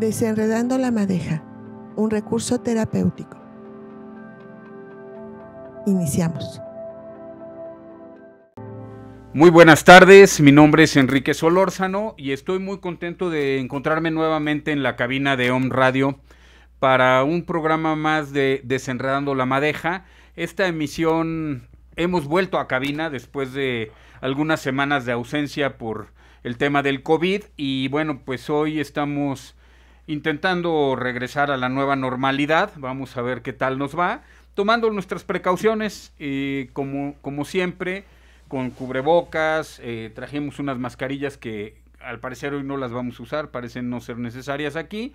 Desenredando la madeja, un recurso terapéutico. Iniciamos. Muy buenas tardes, mi nombre es Enrique Solórzano y estoy muy contento de encontrarme nuevamente en la cabina de OM Radio para un programa más de Desenredando la Madeja. Esta emisión hemos vuelto a cabina después de algunas semanas de ausencia por el tema del COVID y bueno, pues hoy estamos intentando regresar a la nueva normalidad. Vamos a ver qué tal nos va. Tomando nuestras precauciones, eh, como, como siempre, con cubrebocas, eh, trajimos unas mascarillas que al parecer hoy no las vamos a usar, parecen no ser necesarias aquí.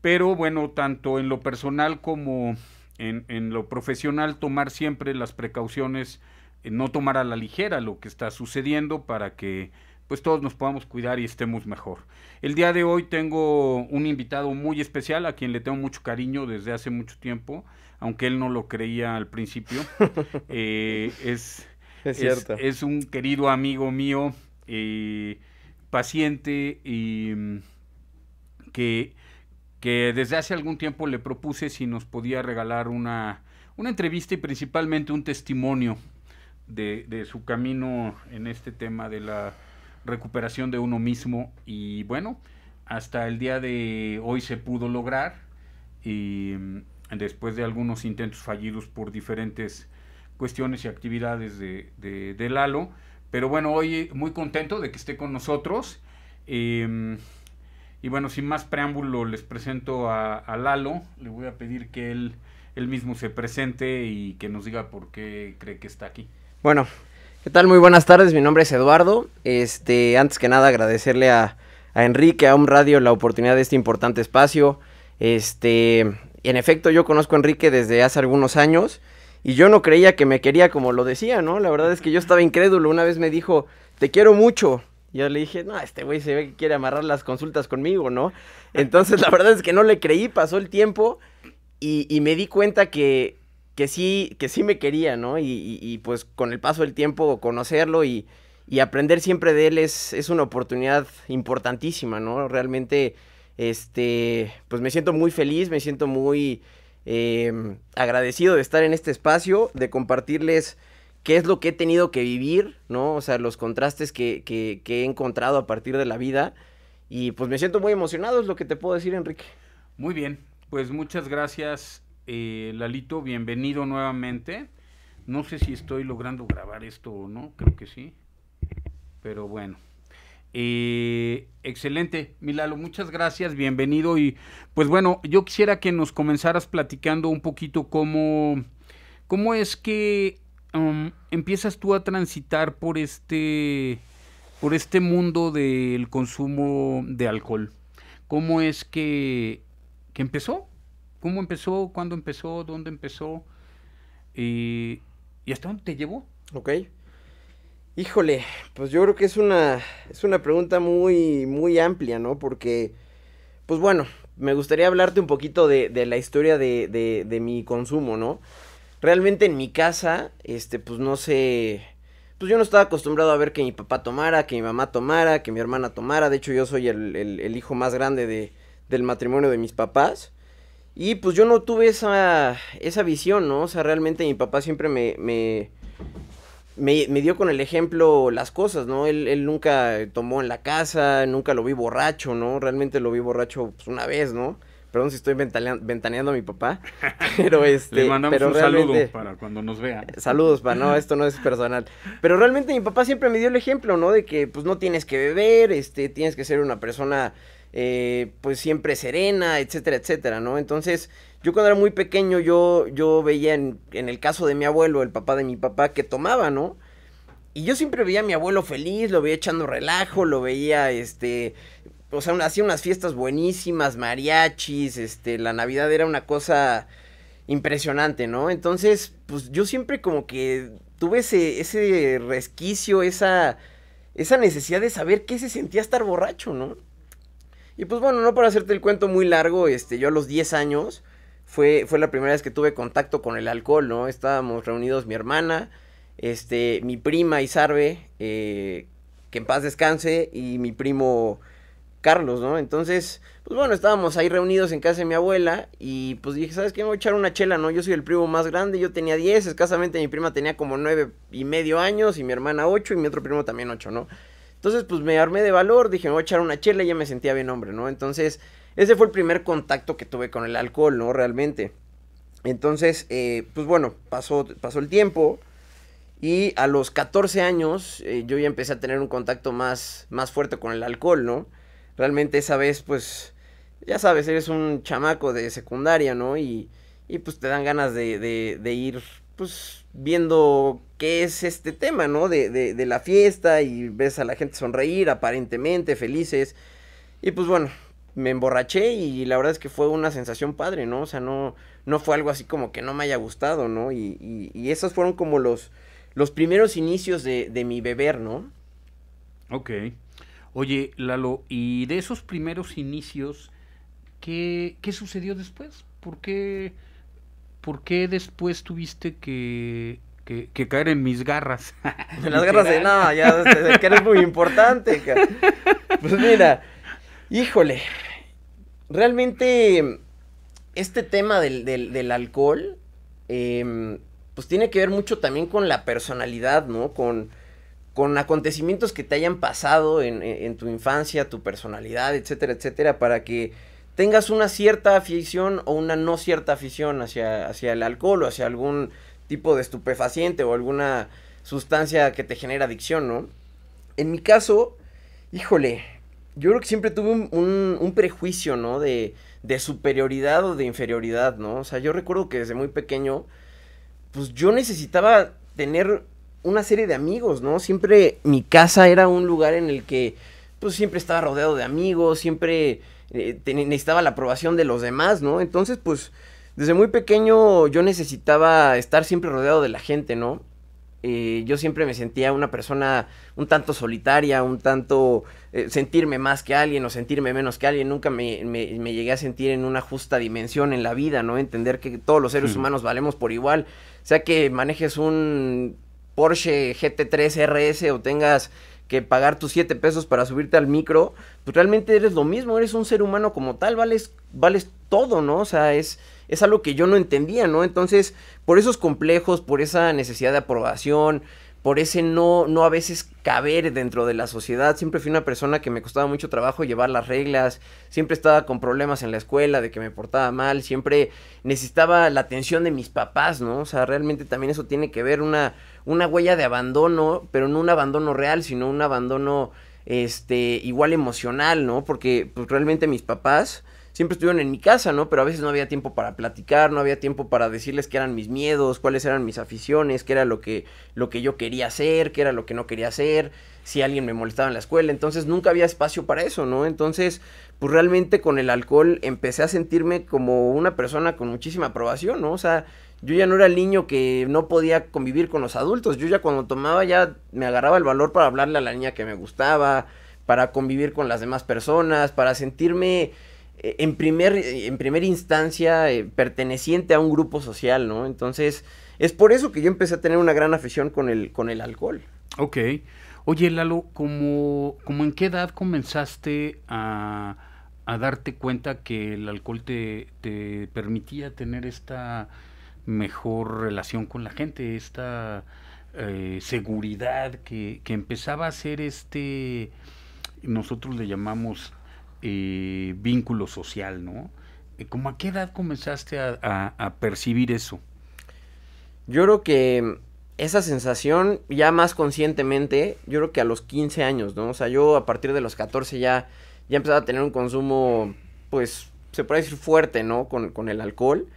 Pero bueno, tanto en lo personal como en, lo profesional, tomar siempre las precauciones, eh, no tomar a la ligera lo que está sucediendo para que pues todos nos podamos cuidar y estemos mejor. El día de hoy tengo un invitado muy especial a quien le tengo mucho cariño desde hace mucho tiempo, aunque él no lo creía al principio. Eh, es, es, es, es, un querido amigo mío, eh, paciente, y mm, que, que desde hace algún tiempo le propuse si nos podía regalar una, una entrevista y principalmente un testimonio de, de su camino en este tema de la recuperación de uno mismo y bueno, hasta el día de hoy se pudo lograr y mm, después de algunos intentos fallidos por diferentes cuestiones y actividades de, Lalo, pero bueno, hoy muy contento de que esté con nosotros. Em, y bueno, sin más preámbulo, les presento a, Lalo. Le voy a pedir que él, él mismo se presente y que nos diga por qué cree que está aquí. Bueno, ¿Qué tal? Muy buenas tardes, mi nombre es Eduardo. Este, antes que nada agradecerle a, Enrique, a un Radio, la oportunidad de este importante espacio. Este, en efecto, yo conozco a Enrique desde hace algunos años y yo no creía que me quería como lo decía, ¿no? La verdad es que yo estaba incrédulo. Una vez me dijo, te quiero mucho. Yo le dije, no, este güey se ve que quiere amarrar las consultas conmigo, ¿no? Entonces, la verdad es que no le creí, pasó el tiempo y me di cuenta que que sí, que sí me quería, ¿no? Y, pues con el paso del tiempo conocerlo y, aprender siempre de él es, una oportunidad importantísima, ¿no? Realmente, este, pues me siento muy feliz, me siento muy em, agradecido de estar en este espacio, de compartirles qué es lo que he tenido que vivir, ¿no? O sea, los contrastes que, que he encontrado a partir de la vida. Y pues me siento muy emocionado, es lo que te puedo decir, Enrique. Muy bien, pues muchas gracias eh, Lalito, bienvenido nuevamente. No sé si estoy logrando grabar esto o no, creo que sí. Pero bueno. Eh, excelente, Milalo, muchas gracias, bienvenido. Y pues bueno, yo quisiera que nos comenzaras platicando un poquito cómo, cómo es que um, empiezas tú a transitar por este, por este mundo del consumo de alcohol. ¿Cómo es que, que empezó? cómo empezó, cuándo empezó, dónde empezó y, eh, y hasta dónde te llevó. Ok. Híjole, pues yo creo que es una, es una pregunta muy, muy amplia, ¿no? Porque, pues bueno, me gustaría hablarte un poquito de, la historia de, mi consumo, ¿no? Realmente en mi casa, este, pues no sé, pues yo no estaba acostumbrado a ver que mi papá tomara, que mi mamá tomara, que mi hermana tomara, de hecho yo soy el, el hijo más grande del matrimonio de mis papás. Y pues yo no tuve esa, esa visión, ¿no? O sea, realmente mi papá siempre me, me, me, dio con el ejemplo las cosas, ¿no? Él, nunca tomó en la casa, nunca lo vi borracho, ¿no? Realmente lo vi borracho pues, una vez, ¿no? Perdón si estoy ventaneando, a mi papá, pero este... Le mandamos un saludo para cuando nos vea. Saludos, para no, esto no es personal. Pero realmente mi papá siempre me dio el ejemplo, ¿no? De que pues no tienes que beber, este, tienes que ser una persona eh, pues siempre serena, etcétera, etcétera, ¿no? Entonces, yo cuando era muy pequeño, yo, yo veía en, el caso de mi abuelo, el papá de mi papá, que tomaba, ¿no? Y yo siempre veía a mi abuelo feliz, lo veía echando relajo, lo veía, este, o sea, hacía unas fiestas buenísimas, mariachis, este, la Navidad era una cosa impresionante, ¿no? Entonces, pues yo siempre como que tuve ese, ese resquicio, esa, esa necesidad de saber qué se sentía estar borracho, ¿no? Y pues bueno, no para hacerte el cuento muy largo, este, yo a los 10 años fue, fue la primera vez que tuve contacto con el alcohol, ¿no? Estábamos reunidos mi hermana, este, mi prima Isarbe, eh, que en paz descanse, y mi primo Carlos, ¿no? Entonces, pues bueno, estábamos ahí reunidos en casa de mi abuela y pues dije, ¿sabes qué? Me voy a echar una chela, ¿no? Yo soy el primo más grande, yo tenía 10, escasamente mi prima tenía como nueve y medio años y mi hermana 8 y mi otro primo también 8, ¿no? Entonces, pues me armé de valor, dije, me voy a echar una chela y ya me sentía bien hombre, ¿no? Entonces, ese fue el primer contacto que tuve con el alcohol, ¿no? Realmente. Entonces, eh, pues bueno, pasó, pasó el tiempo y a los 14 años eh, yo ya empecé a tener un contacto más, más fuerte con el alcohol, ¿no? Realmente esa vez, pues, ya sabes, eres un chamaco de secundaria, ¿no? Y, y pues te dan ganas de, de ir pues viendo qué es este tema, ¿no? De, de, la fiesta y ves a la gente sonreír aparentemente, felices. Y pues bueno, me emborraché y la verdad es que fue una sensación padre, ¿no? O sea, no, no fue algo así como que no me haya gustado, ¿no? Y, esos fueron como los, los primeros inicios de, de mi beber, ¿no? Ok. Oye, Lalo, y de esos primeros inicios, ¿qué, qué sucedió después? ¿Por qué...? ¿por qué después tuviste que, que, caer en mis garras? en las garras de nada, ya que eres muy importante. Pues mira, híjole, realmente este tema del, alcohol, em, pues tiene que ver mucho también con la personalidad, ¿no? Con, con acontecimientos que te hayan pasado en tu infancia, tu personalidad, etcétera, etcétera, para que tengas una cierta afición o una no cierta afición hacia, hacia el alcohol o hacia algún tipo de estupefaciente o alguna sustancia que te genera adicción, ¿no? En mi caso, híjole, yo creo que siempre tuve un, prejuicio, ¿no? De, de superioridad o de inferioridad, ¿no? O sea, yo recuerdo que desde muy pequeño, pues yo necesitaba tener una serie de amigos, ¿no? Siempre mi casa era un lugar en el que, pues siempre estaba rodeado de amigos, siempre eh, necesitaba la aprobación de los demás, ¿no? Entonces, pues, desde muy pequeño yo necesitaba estar siempre rodeado de la gente, ¿no? Eh, yo siempre me sentía una persona un tanto solitaria, un tanto eh, sentirme más que alguien o sentirme menos que alguien. Nunca me, llegué a sentir en una justa dimensión en la vida, ¿no? Entender que todos los seres humanos valemos por igual. O sea que manejes un Porsche GT3 RS o tengas que pagar tus siete pesos para subirte al micro, pues realmente eres lo mismo, eres un ser humano como tal, vales, vales todo, ¿no? O sea, es, es algo que yo no entendía, ¿no? Entonces, por esos complejos, por esa necesidad de aprobación, por ese no, no a veces caber dentro de la sociedad. Siempre fui una persona que me costaba mucho trabajo llevar las reglas, siempre estaba con problemas en la escuela de que me portaba mal, siempre necesitaba la atención de mis papás, ¿no? O sea, realmente también eso tiene que ver una, una huella de abandono, pero no un abandono real, sino un abandono este igual emocional, ¿no? Porque pues, realmente mis papás siempre estuvieron en mi casa, ¿no? Pero a veces no había tiempo para platicar, no había tiempo para decirles qué eran mis miedos, cuáles eran mis aficiones, qué era lo que, lo que yo quería hacer, qué era lo que no quería hacer, si alguien me molestaba en la escuela, entonces nunca había espacio para eso, ¿no? Entonces, pues realmente con el alcohol empecé a sentirme como una persona con muchísima aprobación, ¿no? O sea, yo ya no era el niño que no podía convivir con los adultos. Yo ya cuando tomaba ya me agarraba el valor para hablarle a la niña que me gustaba, para convivir con las demás personas, para sentirme eh, en, primer, en primera instancia eh, perteneciente a un grupo social, ¿no? Entonces, es por eso que yo empecé a tener una gran afición con el, con el alcohol. Ok. Oye, Lalo, ¿cómo, cómo en qué edad comenzaste a, a, darte cuenta que el alcohol te, permitía tener esta mejor relación con la gente, esta eh, seguridad que, que empezaba a ser este, nosotros le llamamos eh, vínculo social, ¿no? Eh, ¿Cómo a qué edad comenzaste a, percibir eso? Yo creo que esa sensación ya más conscientemente, yo creo que a los 15 años, ¿no? O sea, yo a partir de los 14 ya, ya empezaba a tener un consumo, pues, se puede decir fuerte, ¿no? Con, con el alcohol.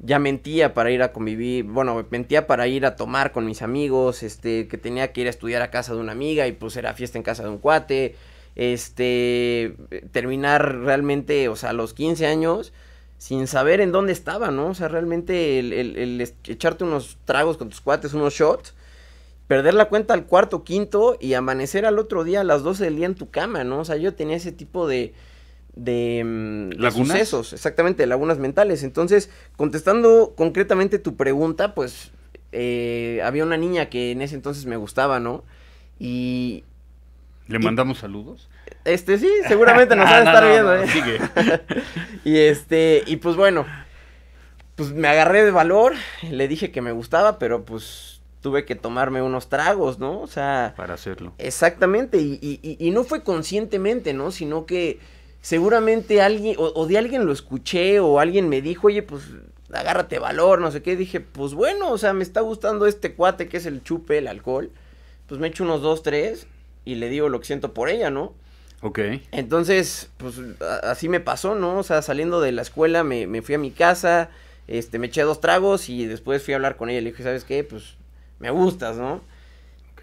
Ya mentía para ir a convivir, bueno, mentía para ir a tomar con mis amigos, este, que tenía que ir a estudiar a casa de una amiga y pues era fiesta en casa de un cuate este, terminar realmente, o sea, a los 15 años, sin saber en dónde estaba, ¿no? O sea, realmente el, echarte unos tragos con tus cuates, unos shots, perder la cuenta al cuarto, quinto y amanecer al otro día a las 12 del día en tu cama, ¿no? O sea, yo tenía ese tipo de, de, mm, sucesos, exactamente, lagunas mentales. Entonces, contestando concretamente tu pregunta, pues eh, había una niña que en ese entonces me gustaba, ¿no? Y, ¿Le mandamos saludos? Este, sí, seguramente nos ah, van a estar viendo, ¿eh? y este, y pues bueno, pues me agarré de valor, le dije que me gustaba, pero pues tuve que tomarme unos tragos, ¿no? O sea. Para hacerlo. Exactamente, y, y, no fue conscientemente, ¿no? Sino que seguramente alguien, o, de alguien lo escuché, o alguien me dijo, oye, pues agárrate valor, no sé qué. Dije, pues bueno, o sea, me está gustando este cuate que es el chupe, el alcohol. Pues me echo unos dos, tres y le digo lo que siento por ella, ¿no? Ok. Entonces, pues así me pasó, ¿no? O sea, saliendo de la escuela me, me, fui a mi casa, este, me eché dos tragos y después fui a hablar con ella. Le dije, ¿sabes qué? Pues me gustas, ¿no?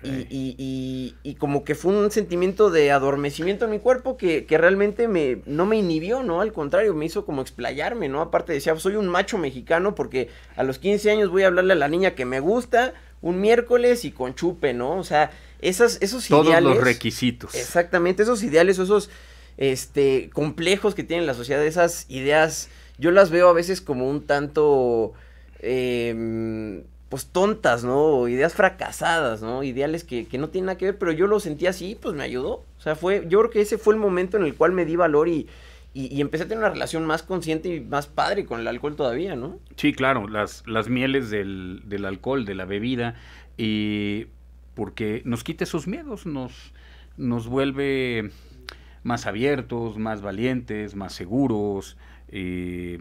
Y, y, y, como que fue un sentimiento de adormecimiento en mi cuerpo que, que, realmente me, no me inhibió, ¿no? Al contrario, me hizo como explayarme, ¿no? Aparte decía, soy un macho mexicano porque a los 15 años voy a hablarle a la niña que me gusta, un miércoles y con chupe, ¿no? O sea, esas, esos ideales. Todos los requisitos. Exactamente, esos ideales, esos este, complejos que tiene la sociedad, esas ideas, yo las veo a veces como un tanto. Em, pues tontas, ¿no? Ideas fracasadas, ¿no? Ideales que, que no tienen nada que ver, pero yo lo sentí así, pues me ayudó. O sea, fue, yo creo que ese fue el momento en el cual me di valor y, y, empecé a tener una relación más consciente y más padre con el alcohol todavía, ¿no? Sí, claro, las, las mieles del, del alcohol, de la bebida, y porque nos quita esos miedos, nos, nos vuelve más abiertos, más valientes, más seguros,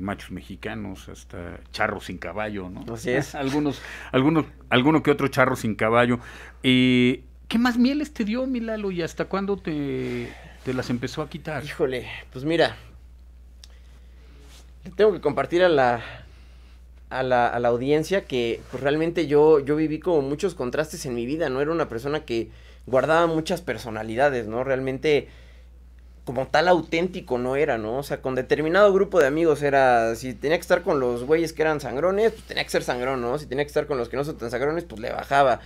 machos mexicanos, hasta charros sin caballo, ¿no? Así es. algunos, algunos, alguno que otro charro sin caballo. y ¿Qué más mieles te dio, Milalo? ¿Y hasta cuándo te, te las empezó a quitar? Híjole, pues mira, le tengo que compartir a la, a la, a la audiencia que pues, realmente yo, yo viví como muchos contrastes en mi vida, ¿no? Era una persona que guardaba muchas personalidades, ¿no? Realmente como tal auténtico no era, ¿no? O sea, con determinado grupo de amigos era, si tenía que estar con los güeyes que eran sangrones, pues tenía que ser sangrón, ¿no? Si tenía que estar con los que no son tan sangrones, pues le bajaba.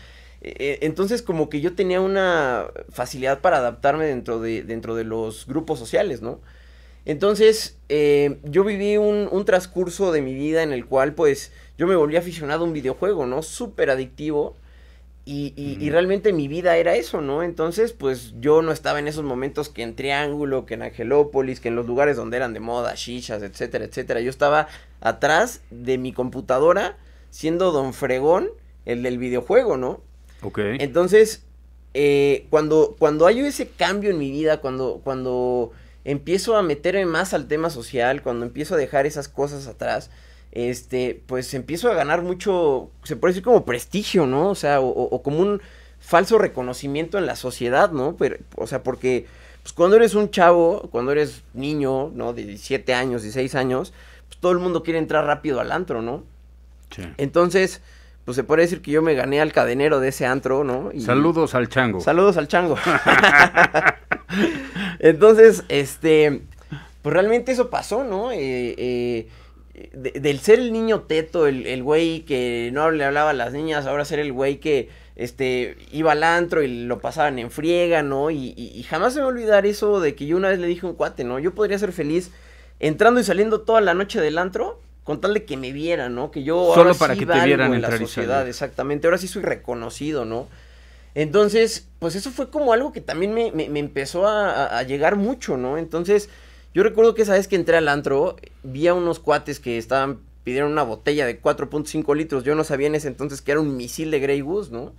Eh, entonces como que yo tenía una facilidad para adaptarme dentro de, dentro de los grupos sociales, ¿no? Entonces eh, yo viví un, un, transcurso de mi vida en el cual pues yo me volví aficionado a un videojuego, ¿no? Súper adictivo. Y, y, realmente mi vida era eso, ¿no? Entonces, pues yo no estaba en esos momentos que en Triángulo, que en Angelópolis, que en los lugares donde eran de moda, chichas, etcétera, etcétera. Yo estaba atrás de mi computadora siendo don fregón, el del videojuego, ¿no? Entonces, eh, cuando, cuando hay ese cambio en mi vida, cuando, cuando empiezo a meterme más al tema social, cuando empiezo a dejar esas cosas atrás, este, pues empiezo a ganar mucho, se puede decir como prestigio, ¿no? O sea, o, como un falso reconocimiento en la sociedad, ¿no? Pero, o sea, porque pues, cuando eres un chavo, cuando eres niño, ¿no? De 17 años, 16 años, pues todo el mundo quiere entrar rápido al antro, ¿no? Sí. Entonces, pues se puede decir que yo me gané al cadenero de ese antro, ¿no? Saludos al chango. Saludos al chango. Entonces, este, pues realmente eso pasó, ¿no? Eh, eh, del ser el niño teto, el, güey que no le hablaba a las niñas, ahora ser el güey que este, iba al antro y lo pasaban en friega, ¿no? Y, y jamás se me va a olvidar eso de que yo una vez le dije a un cuate, ¿no? Yo podría ser feliz entrando y saliendo toda la noche del antro con tal de que me vieran, ¿no? Que yo solo ahora para sí que te en la sociedad, exactamente. Ahora sí soy reconocido, ¿no? Entonces, pues eso fue como algo que también me, empezó a, llegar mucho, ¿no? Entonces, yo recuerdo que esa vez que entré al antro, vi a unos cuates que estaban, pidieron una botella de 4.5 litros. Yo no sabía en ese entonces que era un misil de Grey Goose, ¿no?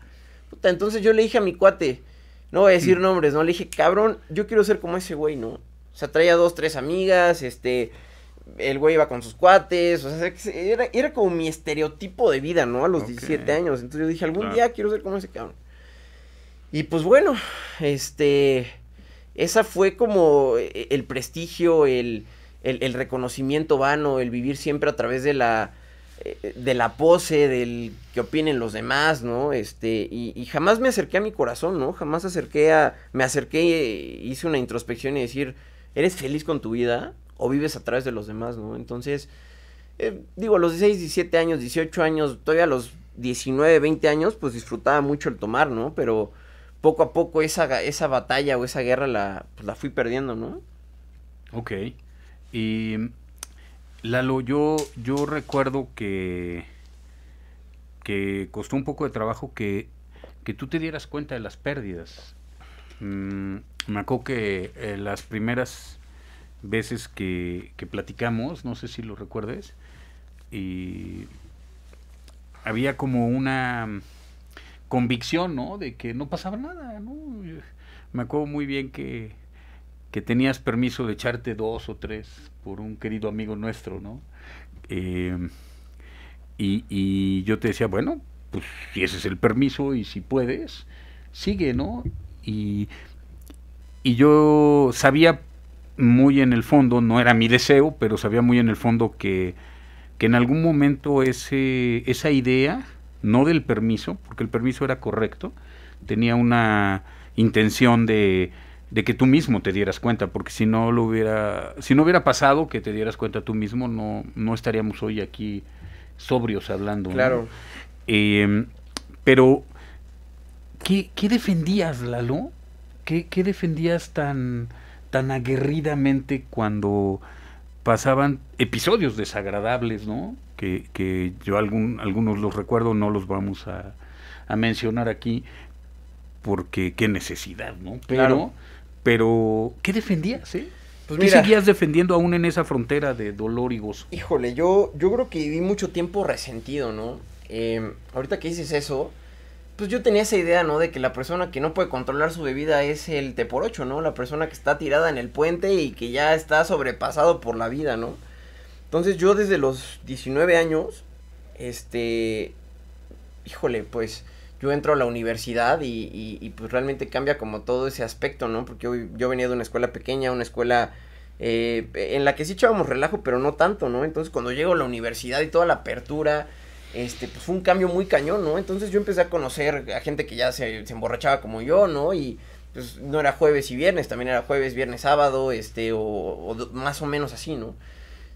Puta, entonces yo le dije a mi cuate, no voy a decir mm. nombres, ¿no? Le dije, cabrón, yo quiero ser como ese güey, ¿no? O sea, traía dos, tres amigas, este, el güey iba con sus cuates, o sea, era, como mi estereotipo de vida, ¿no? A los 17 años. Entonces yo dije, algún día quiero ser como ese cabrón. Y pues bueno, este, esa fue como eh, el prestigio, el, reconocimiento vano, el vivir siempre a través de la, eh, de la pose, del que opinen los demás, ¿no? Este, y, jamás me acerqué a mi corazón, ¿no? Jamás acerqué a, me acerqué, hice una introspección y decir, ¿eres feliz con tu vida? o vives a través de los demás, ¿no? Entonces, eh, digo, a los 16, 17 años, 18 años, todavía a los 19, 20 años, pues disfrutaba mucho el tomar, ¿no? Pero poco a poco esa, esa batalla o esa guerra la, pues, la fui perdiendo, ¿no? Ok. Y Lalo, yo, yo recuerdo que, que costó un poco de trabajo que, tú te dieras cuenta de las pérdidas. Mm, me acuerdo que eh, las primeras veces que, platicamos, no sé si lo recuerdes, y había como una convicción, ¿no? De que no pasaba nada, Me acuerdo muy bien que, tenías permiso de echarte dos o tres por un querido amigo nuestro, ¿no? Em, y, y, yo te decía, bueno, pues si ese es el permiso y si puedes, sigue, ¿no? Y, y yo sabía muy en el fondo, no era mi deseo, pero sabía muy en el fondo que, que en algún momento ese, esa idea, no del permiso, porque el permiso era correcto, tenía una intención de, de que tú mismo te dieras cuenta, porque si no lo hubiera, si no hubiera pasado que te dieras cuenta tú mismo, no, no estaríamos hoy aquí sobrios hablando. Claro. Em, pero, ¿qué, ¿qué, defendías, Lalo? ¿Qué, ¿Qué defendías tan, tan aguerridamente cuando pasaban episodios desagradables, ¿no? Que, que yo algún, algunos los recuerdo, no los vamos a, a mencionar aquí, porque qué necesidad, ¿no? Pero, pero ¿qué defendías, eh? pues ¿Qué seguías defendiendo aún en esa frontera de dolor y gozo? Híjole, yo, yo creo que viví mucho tiempo resentido, ¿no? Eh, ahorita que dices eso, pues yo tenía esa idea, ¿no? De que la persona que no puede controlar su bebida es el te por ocho, ¿no? La persona que está tirada en el puente y que ya está sobrepasado por la vida, ¿no? Entonces yo desde los 19 años, este, híjole, pues yo entro a la universidad y, y, pues realmente cambia como todo ese aspecto, ¿no? Porque yo, venía de una escuela pequeña, una escuela eh, en la que sí echábamos relajo, pero no tanto, ¿no? Entonces cuando llego a la universidad y toda la apertura este, pues fue un cambio muy cañón, ¿no? Entonces yo empecé a conocer a gente que ya se, emborrachaba como yo, ¿no? Y pues no era jueves y viernes, también era jueves, viernes, sábado, este, o, más o menos así, ¿no?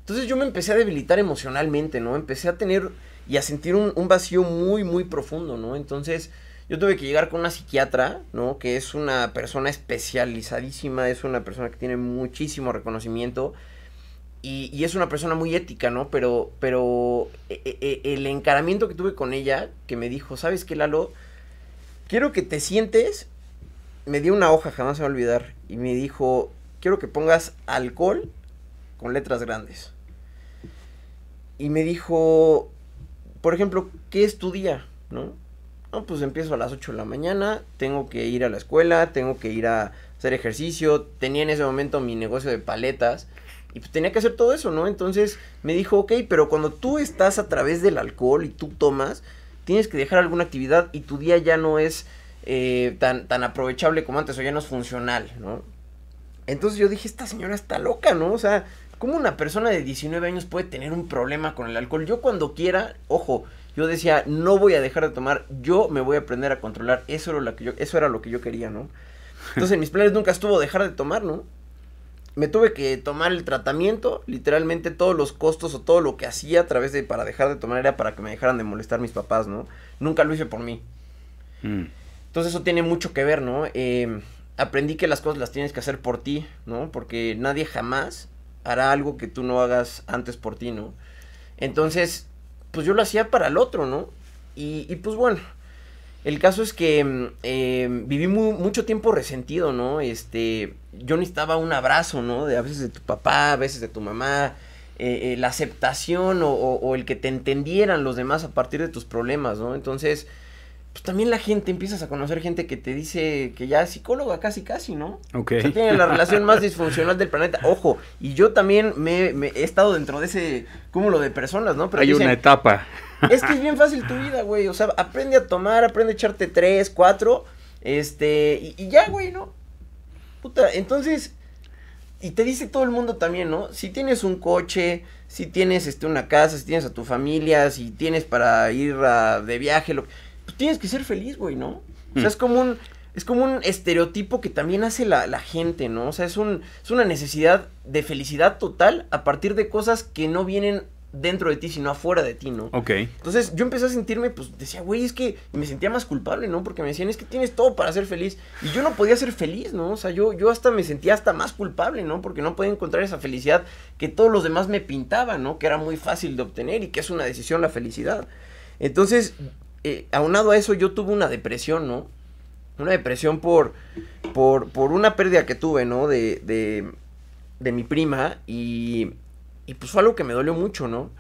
Entonces yo me empecé a debilitar emocionalmente, ¿no? Empecé a tener y a sentir un, un vacío muy, muy profundo, ¿no? Entonces yo tuve que llegar con una psiquiatra, ¿no? Que es una persona especializadísima, es una persona que tiene muchísimo reconocimiento y, es una persona muy ética, ¿no? Pero, pero e, e, e, el encaramiento que tuve con ella, que me dijo, ¿sabes qué, Lalo? Quiero que te sientes. Me dio una hoja, jamás se va a olvidar. Y me dijo, quiero que pongas alcohol con letras grandes. Y me dijo, por ejemplo, ¿qué es tu día? ¿No? No, pues empiezo a las 8 de la mañana, tengo que ir a la escuela, tengo que ir a hacer ejercicio. Tenía en ese momento mi negocio de paletas. Y pues tenía que hacer todo eso, ¿no? Entonces me dijo, ok, pero cuando tú estás a través del alcohol y tú tomas, tienes que dejar alguna actividad y tu día ya no es eh, tan, tan aprovechable como antes o ya no es funcional, ¿no? Entonces yo dije, esta señora está loca, ¿no? O sea, ¿cómo una persona de 19 años puede tener un problema con el alcohol? Yo cuando quiera, ojo, yo decía, no voy a dejar de tomar, yo me voy a aprender a controlar, eso era lo que yo, eso era lo que yo quería, ¿no? Entonces en mis planes nunca estuvo dejar de tomar, ¿no? me tuve que tomar el tratamiento. Literalmente todos los costos o todo lo que hacía a través de para dejar de tomar era para que me dejaran de molestar mis papás, ¿no? Nunca lo hice por mí. Mm. Entonces eso tiene mucho que ver, ¿no? Em, aprendí que las cosas las tienes que hacer por ti, ¿no? Porque nadie jamás hará algo que tú no hagas antes por ti, ¿no? Entonces, pues yo lo hacía para el otro, ¿no? y pues bueno, el caso es que mm, em, viví mucho tiempo resentido, ¿no? Este, yo necesitaba un abrazo, ¿no? De, a veces de tu papá, a veces de tu mamá, eh, eh, la aceptación o, el que te entendieran los demás a partir de tus problemas, ¿no? Entonces, pues también la gente, empiezas a conocer gente que te dice que ya es psicóloga casi casi, ¿no? Ok. tiene la relación más disfuncional del planeta. Ojo, y yo también me, he estado dentro de ese cúmulo de personas, ¿no? Pero Hay una etapa. Es que es bien fácil tu vida, güey. O sea, aprende a tomar, aprende a echarte tres, cuatro. Este, y, ya, güey, ¿no? Puta, entonces. Y te dice todo el mundo también, ¿no? Si tienes un coche, si tienes este, una casa, si tienes a tu familia, si tienes para ir de viaje, lo, pues tienes que ser feliz, güey, ¿no? O sea, mm. es como un. Es como un estereotipo que también hace la, la gente, ¿no? O sea, es, un, es una necesidad de felicidad total a partir de cosas que no vienen dentro de ti, sino afuera de ti, ¿no? Ok. Entonces yo empecé a sentirme, pues decía, güey, es que me sentía más culpable, ¿no? Porque me decían, es que tienes todo para ser feliz. Y yo no podía ser feliz, ¿no? O sea, yo, yo hasta me sentía hasta más culpable, ¿no? Porque no podía encontrar esa felicidad que todos los demás me pintaban, ¿no? Que era muy fácil de obtener y que es una decisión la felicidad. Entonces, eh, aunado a eso, yo tuve una depresión, ¿no? Una depresión por, por, por una pérdida que tuve, ¿no? De, de, de mi prima y y pues fue algo que me dolió mucho, ¿no?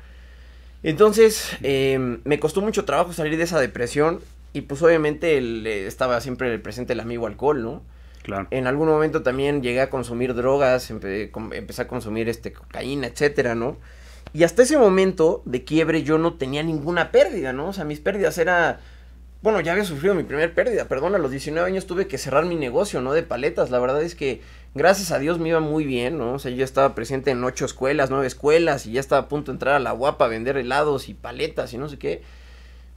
Entonces, em, me costó mucho trabajo salir de esa depresión. Y pues obviamente eh, estaba siempre presente el amigo alcohol, ¿no? Claro. En algún momento también llegué a consumir drogas, empecé a consumir este cocaína, etcétera, ¿no? Y hasta ese momento de quiebre yo no tenía ninguna pérdida, ¿no? O sea, mis pérdidas era bueno, ya había sufrido mi primera pérdida, perdón, a los 19 años tuve que cerrar mi negocio, ¿no? De paletas, la verdad es que gracias a Dios me iba muy bien, ¿no? O sea, yo estaba presente en ocho escuelas, nueve escuelas, y ya estaba a punto de entrar a la guapa a vender helados y paletas y no sé qué.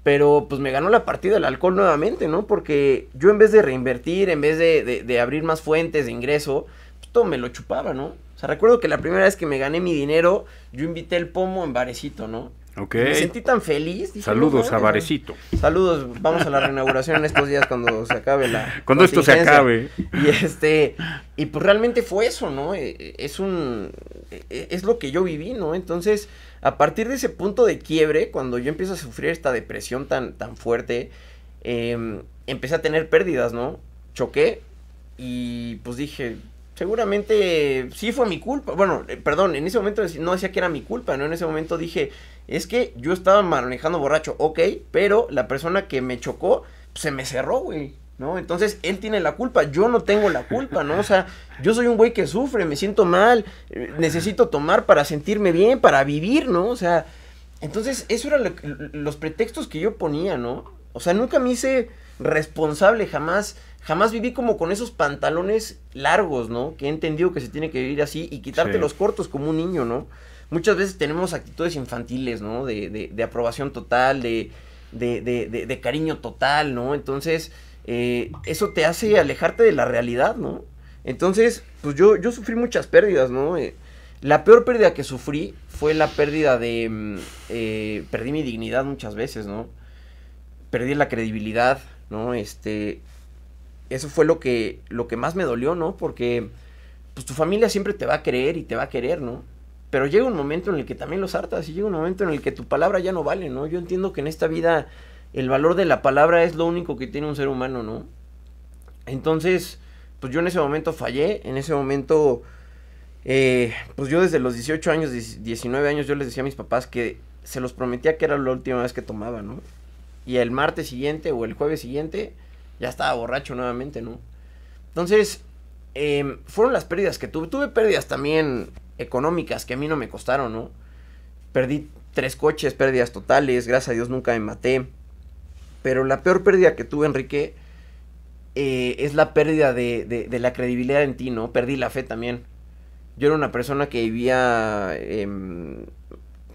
Pero pues me ganó la partida del alcohol nuevamente, ¿no? Porque yo en vez de reinvertir, en vez de, abrir más fuentes de ingreso, pues todo me lo chupaba, ¿no? O sea, recuerdo que la primera vez que me gané mi dinero, yo invité el pomo en barecito, ¿no? Ok. Me sentí tan feliz. Saludos a Varecito. Saludos, vamos a la reinauguración en estos días cuando se acabe la. Cuando esto se acabe. Y este. Y pues realmente fue eso, ¿no? Eh, es un. E, e, es lo que yo viví, ¿no? Entonces, a partir de ese punto de quiebre, cuando yo empiezo a sufrir esta depresión tan, tan fuerte, em, empecé a tener pérdidas, ¿no? Choqué y pues dije, seguramente sí fue mi culpa. Bueno, eh, perdón, en ese momento no decía que era mi culpa, ¿no? En ese momento dije, es que yo estaba manejando borracho, ok, pero la persona que me chocó se me cerró, güey. ¿No? Entonces él tiene la culpa, yo no tengo la culpa, ¿no? O sea, yo soy un güey que sufre, me siento mal, eh, necesito tomar para sentirme bien, para vivir, ¿no? O sea, entonces eso eran los pretextos que yo ponía, ¿no? O sea, nunca me hice responsable, jamás, jamás viví como con esos pantalones largos, ¿no? Que he entendido que se tiene que vivir así y quitarte los cortos como un niño, ¿no? muchas veces tenemos actitudes infantiles, ¿no? De, de, de aprobación total, de, de, cariño total, ¿no? Entonces, eh, eso te hace alejarte de la realidad, ¿no? Entonces, pues yo, yo sufrí muchas pérdidas, ¿no? Eh, la peor pérdida que sufrí fue la pérdida de... Mm, eh, perdí mi dignidad muchas veces, ¿no? Perdí la credibilidad, ¿no? Este... Eso fue lo que, lo que más me dolió, ¿no? Porque pues tu familia siempre te va a creer y te va a querer, ¿no? Pero llega un momento en el que también los hartas y llega un momento en el que tu palabra ya no vale, ¿no? Yo entiendo que en esta vida el valor de la palabra es lo único que tiene un ser humano, ¿no? Entonces, pues yo en ese momento fallé, en ese momento, eh, pues yo desde los 18 años, 19 años, yo les decía a mis papás que se los prometía que era la última vez que tomaba, ¿no? Y el martes siguiente o el jueves siguiente ya estaba borracho nuevamente, ¿no? Entonces, Em, fueron las pérdidas que tuve. Tuve pérdidas también económicas que a mí no me costaron, ¿no? Perdí tres coches, pérdidas totales, gracias a Dios nunca me maté. Pero la peor pérdida que tuve, Enrique, eh, es la pérdida de, de, la credibilidad en ti, ¿no? Perdí la fe también. Yo era una persona que vivía em,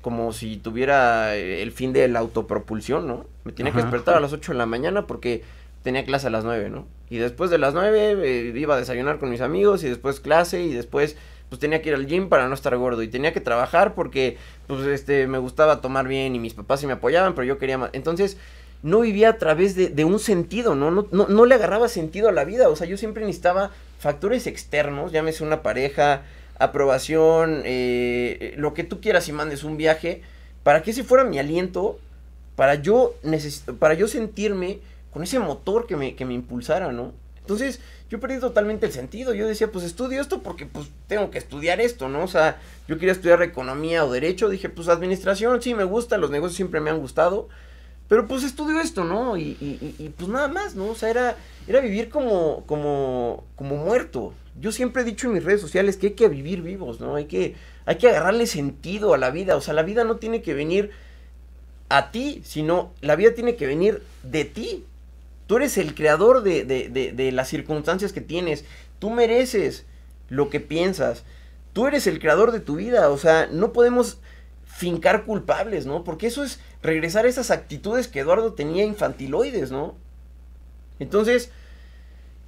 como si tuviera eh, el fin de la autopropulsión, ¿no? Me tenía que despertar a las 8 de la mañana porque tenía clase a las 9, ¿no? Y después de las 9 eh, iba a desayunar con mis amigos y después clase y después pues tenía que ir al gym para no estar gordo y tenía que trabajar porque pues este me gustaba tomar bien y mis papás sí me apoyaban, pero yo quería más. Entonces, no vivía a través de, un sentido, ¿no? ¿no? No, le agarraba sentido a la vida, o sea, yo siempre necesitaba factores externos, llámese una pareja, aprobación, eh, eh, lo que tú quieras y mandes un viaje, para que ese fuera mi aliento, para yo, para yo sentirme con ese motor que me, impulsara, ¿no? Entonces yo perdí totalmente el sentido. Yo decía, pues estudio esto porque pues tengo que estudiar esto, ¿no? O sea, yo quería estudiar economía o derecho. Dije, pues administración, sí, me gusta, los negocios siempre me han gustado. Pero pues estudio esto, ¿no? Y, pues nada más, ¿no? O sea, era, era vivir como, como, como muerto. Yo siempre he dicho en mis redes sociales que hay que vivir vivos, ¿no? Hay que, hay que agarrarle sentido a la vida. O sea, la vida no tiene que venir a ti, sino la vida tiene que venir de ti Tú eres el creador de, de, de, las circunstancias que tienes. Tú mereces lo que piensas. Tú eres el creador de tu vida. O sea, no podemos fincar culpables, ¿no? Porque eso es regresar a esas actitudes que Eduardo tenía infantiloides, ¿no? Entonces,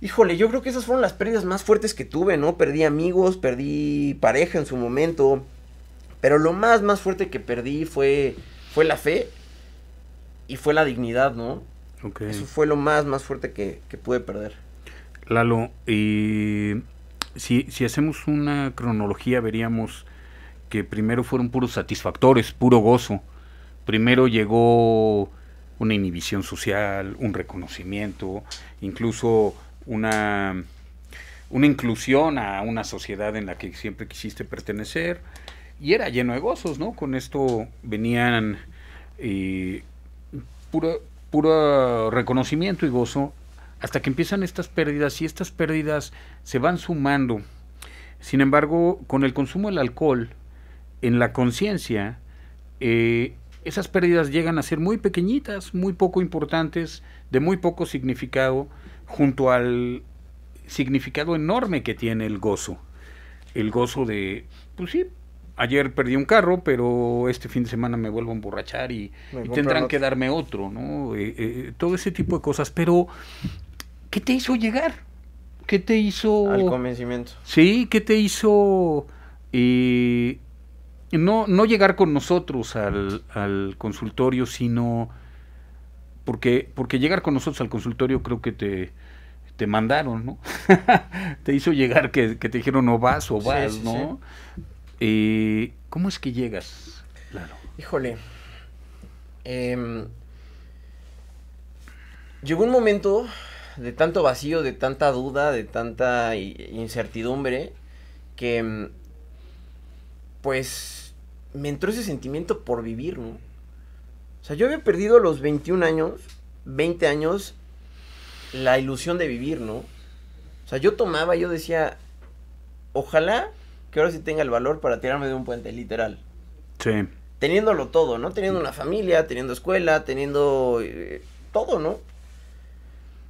híjole, yo creo que esas fueron las pérdidas más fuertes que tuve, ¿no? Perdí amigos, perdí pareja en su momento, pero lo más, más fuerte que perdí fue, fue la fe y fue la dignidad, ¿no? Eso fue lo más, más fuerte que, que pude perder. Lalo, y si, hacemos una cronología, veríamos que primero fueron puros satisfactores, puro gozo. Primero llegó una inhibición social, un reconocimiento, incluso una, una inclusión a una sociedad en la que siempre quisiste pertenecer. Y era lleno de gozos, ¿no? Con esto venían eh, puro, puro reconocimiento y gozo hasta que empiezan estas pérdidas y estas pérdidas se van sumando. Sin embargo, con el consumo del alcohol, en la conciencia, eh, esas pérdidas llegan a ser muy pequeñitas, muy poco importantes, de muy poco significado, junto al significado enorme que tiene el gozo. El gozo de, pues sí, ayer perdí un carro, pero este fin de semana me vuelvo a emborrachar y, tendrán que darme otro, ¿no? Eh, eh, todo ese tipo de cosas. Pero, ¿qué te hizo llegar? ¿Qué te hizo... Al convencimiento. Sí, ¿qué te hizo... Eh, no, no llegar con nosotros al, consultorio, sino... Porque, porque llegar con nosotros al consultorio creo que te, te mandaron, ¿no? te hizo llegar que, te dijeron no vas o vas, ¿no? y eh, ¿Cómo es que llegas, claro Híjole. Em, llegó un momento de tanto vacío, de tanta duda, de tanta incertidumbre, que em, pues me entró ese sentimiento por vivir, ¿no? O sea, yo había perdido a los 21 años, 20 años, la ilusión de vivir, ¿no? O sea, yo tomaba, yo decía, ojalá que ahora sí tenga el valor para tirarme de un puente, literal. Sí. Teniéndolo todo, ¿no? Teniendo una familia, teniendo escuela, teniendo eh, todo, ¿no?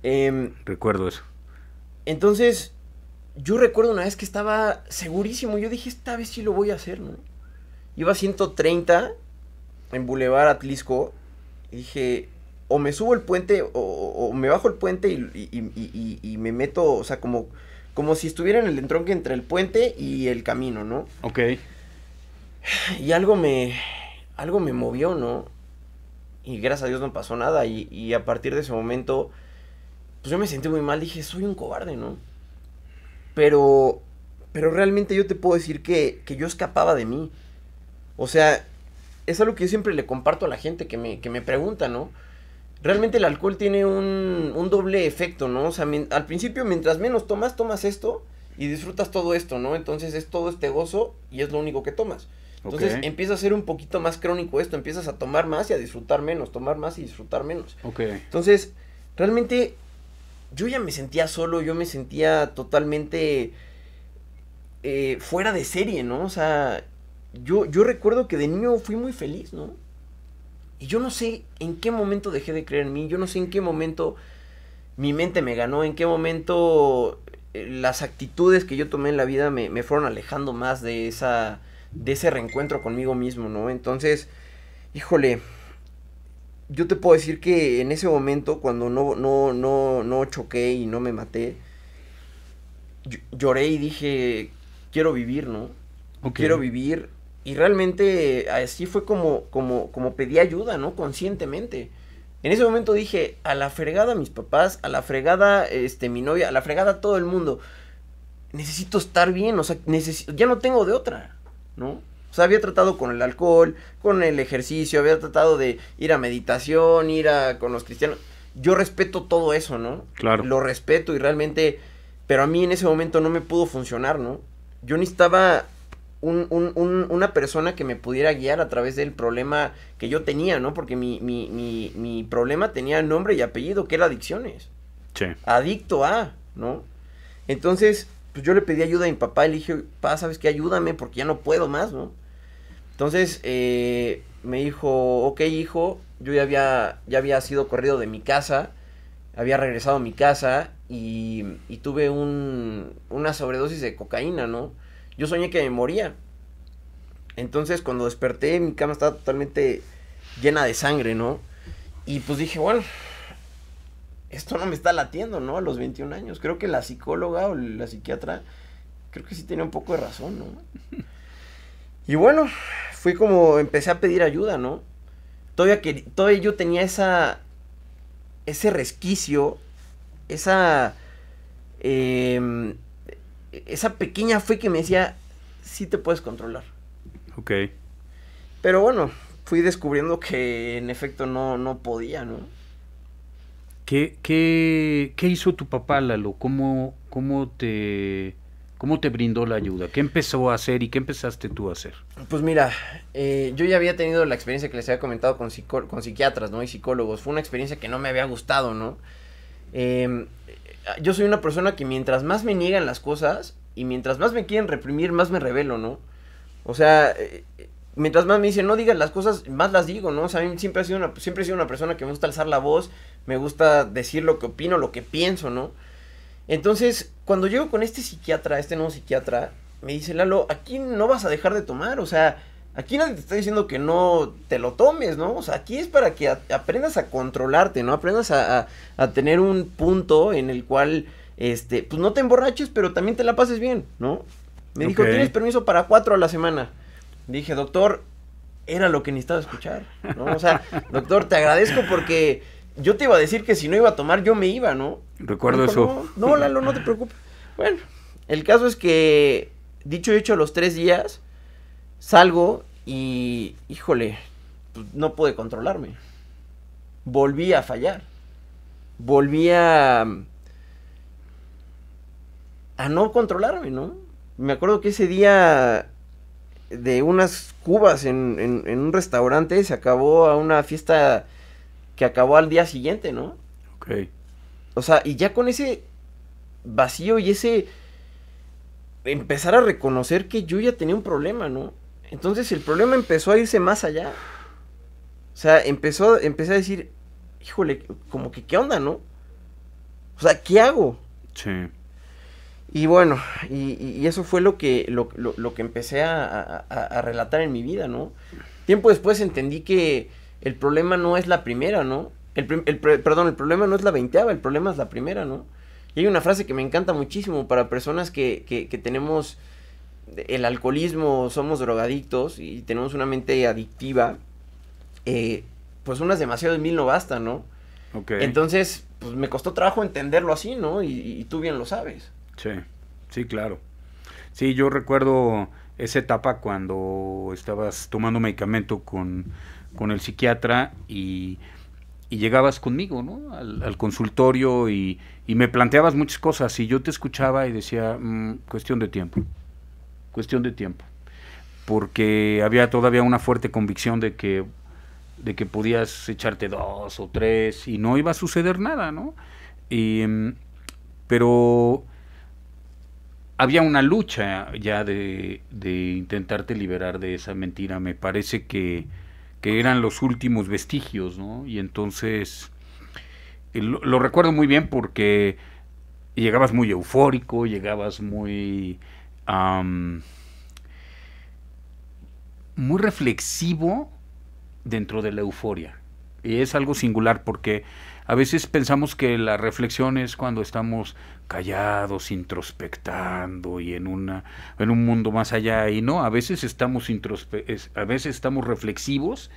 Em, recuerdo eso. Entonces, yo recuerdo una vez que estaba segurísimo, yo dije, esta vez sí lo voy a hacer, ¿no? Iba a 130 en Boulevard Atlisco, y dije, o me subo el puente, o, me bajo el puente y me meto, o sea, como como si estuviera en el entronque entre el puente y el camino, ¿no? Ok. Y algo me, algo me movió, ¿no? Y gracias a Dios no pasó nada. Y, a partir de ese momento, pues yo me sentí muy mal. Dije, soy un cobarde, ¿no? Pero, pero realmente yo te puedo decir que, yo escapaba de mí. O sea, es algo que yo siempre le comparto a la gente que que me pregunta, ¿no? realmente el alcohol tiene un, doble efecto, ¿no? O sea, al principio, mientras menos tomas, tomas esto y disfrutas todo esto, ¿no? Entonces es todo este gozo y es lo único que tomas. Entonces empieza a ser un poquito más crónico esto, empiezas a tomar más y a disfrutar menos, tomar más y disfrutar menos. Ok. Entonces, realmente yo ya me sentía solo, yo me sentía totalmente eh, fuera de serie, ¿no? O sea, yo, yo recuerdo que de niño fui muy feliz, ¿no? Y yo no sé en qué momento dejé de creer en mí, yo no sé en qué momento mi mente me ganó, en qué momento eh, las actitudes que yo tomé en la vida me, fueron alejando más de, esa, de ese reencuentro conmigo mismo, ¿no? Entonces, híjole, yo te puedo decir que en ese momento, cuando no, no, no, no choqué y no me maté, lloré y dije, quiero vivir, ¿no? Quiero vivir, y realmente así fue como, como, como pedí ayuda, ¿no? Conscientemente. En ese momento dije, a la fregada mis papás, a la fregada este, mi novia, a la fregada todo el mundo. Necesito estar bien, o sea, ya no tengo de otra, ¿no? O sea, había tratado con el alcohol, con el ejercicio, había tratado de ir a meditación, ir a con los cristianos. Yo respeto todo eso, ¿no? Claro. Lo respeto y realmente, pero a mí en ese momento no me pudo funcionar, ¿no? Yo ni estaba un, una persona que me pudiera guiar a través del problema que yo tenía, ¿no? Porque mi, mi, problema tenía nombre y apellido, que era adicciones. Sí. Adicto a, ¿no? Entonces, pues yo le pedí ayuda a mi papá y le dije, papá, ¿sabes qué? Ayúdame porque ya no puedo más, ¿no? Entonces, eh, me dijo, ok, hijo, yo ya había, ya había sido corrido de mi casa, había regresado a mi casa y, tuve una sobredosis de cocaína, ¿no? Yo soñé que me moría. Entonces cuando desperté mi cama estaba totalmente llena de sangre, ¿no? Y pues dije, bueno, esto no me está latiendo, ¿no? A los 21 años. Creo que la psicóloga o la psiquiatra, creo que sí tenía un poco de razón, ¿no? Y bueno, fui como, empecé a pedir ayuda, ¿no? Todavía, que, todavía yo tenía esa, ese resquicio, esa... Eh, esa pequeña fue que me decía, sí te puedes controlar. Ok. Pero bueno, fui descubriendo que en efecto no, no podía, ¿no? ¿Qué, qué, qué hizo tu papá, Lalo? ¿Cómo, cómo te... ¿Cómo te brindó la ayuda? ¿Qué empezó a hacer y qué empezaste tú a hacer? Pues mira, eh, yo ya había tenido la experiencia que les había comentado con, con psiquiatras, ¿no? Y psicólogos. Fue una experiencia que no me había gustado, ¿no? Eh, Ah, yo soy una persona que mientras más me niegan las cosas y mientras más me quieren reprimir, más me revelo, ¿no? O sea, eh, mientras más me dicen no digas las cosas, más las digo, ¿no? O sea, a mí siempre he sido una, siempre he sido una persona que me gusta alzar la voz, me gusta decir lo que opino, lo que pienso, ¿no? Entonces, cuando llego con este psiquiatra, este nuevo psiquiatra, me dice, Lalo, aquí no vas a dejar de tomar, o sea, Aquí nadie te está diciendo que no te lo tomes, ¿no? O sea, aquí es para que aprendas a controlarte, ¿no? Aprendas a, tener un punto en el cual, este, pues no te emborraches, pero también te la pases bien, ¿no? Me dijo, tienes permiso para cuatro a la semana. Dije, doctor, era lo que necesitaba escuchar, ¿no? O sea, doctor, te agradezco porque yo te iba a decir que si no iba a tomar, yo me iba, ¿no? Recuerdo eso. No, no, Lalo, no te preocupes. Bueno, el caso es que, dicho y hecho, los tres días salgo y, híjole, pues, no pude controlarme. Volví a fallar. Volví a... a no controlarme, ¿no? Me acuerdo que ese día de unas cubas en, un restaurante se acabó a una fiesta que acabó al día siguiente, ¿no? Ok. O sea, y ya con ese vacío y ese empezar a reconocer que yo ya tenía un problema, ¿no? Entonces el problema empezó a irse más allá. O sea, empezó, empecé a decir, híjole, como que qué onda, ¿no? O sea, ¿qué hago? Sí. Y bueno, y, eso fue lo que, que empecé a, relatar en mi vida, ¿no? Tiempo después entendí que el problema no es la primera, ¿no? El, perdón, el problema no es la veinteava, el problema es la primera, ¿no? Y hay una frase que me encanta muchísimo para personas que tenemos el alcoholismo, somos drogadictos y tenemos una mente adictiva, eh, pues unas demasiadas mil no bastan, ¿no? Entonces, pues me costó trabajo entenderlo así, ¿no? Y, tú bien lo sabes. Sí, sí, claro. Sí, yo recuerdo esa etapa cuando estabas tomando medicamento con, el psiquiatra y, llegabas conmigo, ¿no? Al, consultorio y, me planteabas muchas cosas y yo te escuchaba y decía, mm, cuestión de tiempo cuestión de tiempo, porque había todavía una fuerte convicción de que, de que podías echarte dos o tres y no iba a suceder nada, ¿no? Y, em, pero había una lucha ya de, de, intentarte liberar de esa mentira. Me parece que, que eran los últimos vestigios, ¿no? Y entonces eh, lo, recuerdo muy bien porque llegabas muy eufórico, llegabas muy muy reflexivo dentro de la euforia. Y es algo singular porque a veces pensamos que la reflexión es cuando estamos callados, introspectando y en una en un mundo más allá y no, a veces estamos a veces estamos reflexivos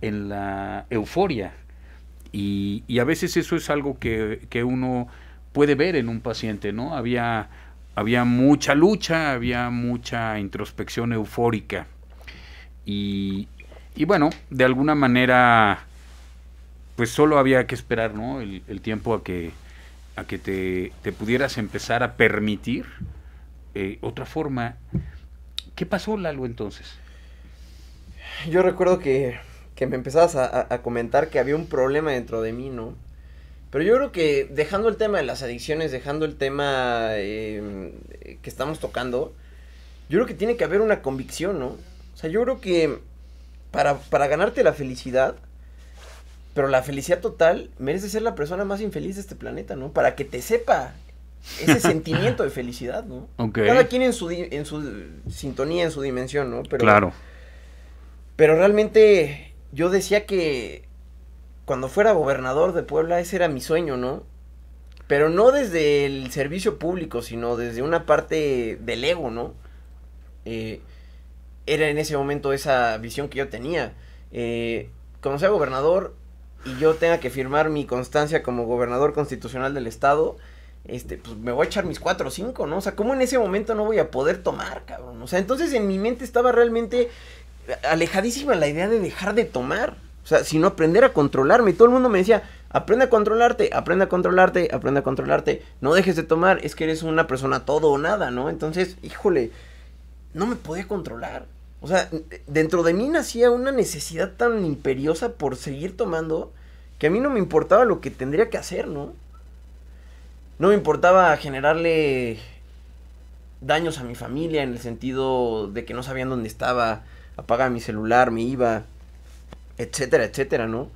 en la euforia. Y, a veces eso es algo que, que uno puede ver en un paciente, ¿no? Había había mucha lucha, había mucha introspección eufórica. Y, bueno, de alguna manera, pues solo había que esperar ¿no? el, tiempo a que, a que te, pudieras empezar a permitir eh, otra forma. ¿Qué pasó, Lalo, entonces? Yo recuerdo que, me empezabas a, a, comentar que había un problema dentro de mí, ¿no? Pero yo creo que dejando el tema de las adicciones, dejando el tema em, que estamos tocando, yo creo que tiene que haber una convicción, ¿no? O sea, yo creo que para, ganarte la felicidad, pero la felicidad total, mereces ser la persona más infeliz de este planeta, ¿no? Para que te sepa ese sentimiento de felicidad, ¿no? Cada quien en su, su sintonía, en su dimensión, ¿no? Pero, claro. Pero realmente yo decía que cuando fuera gobernador de Puebla, ese era mi sueño, ¿no? Pero no desde el servicio público, sino desde una parte del ego, ¿no? Eh, era en ese momento esa visión que yo tenía. Eh, cuando sea gobernador y yo tenga que firmar mi constancia como gobernador constitucional del estado, este, pues me voy a echar mis cuatro o cinco, ¿no? O sea, ¿cómo en ese momento no voy a poder tomar, cabrón? O sea, entonces en mi mente estaba realmente alejadísima la idea de dejar de tomar. O sea, sino aprender a controlarme. todo el mundo me decía, aprende a controlarte, aprende a controlarte, aprende a controlarte. No dejes de tomar, es que eres una persona todo o nada, ¿no? Entonces, híjole, no me podía controlar. O sea, dentro de mí nacía una necesidad tan imperiosa por seguir tomando que a mí no me importaba lo que tendría que hacer, ¿no? No me importaba generarle daños a mi familia en el sentido de que no sabían dónde estaba, Apaga mi celular, me iba, etcétera, etcétera, ¿no?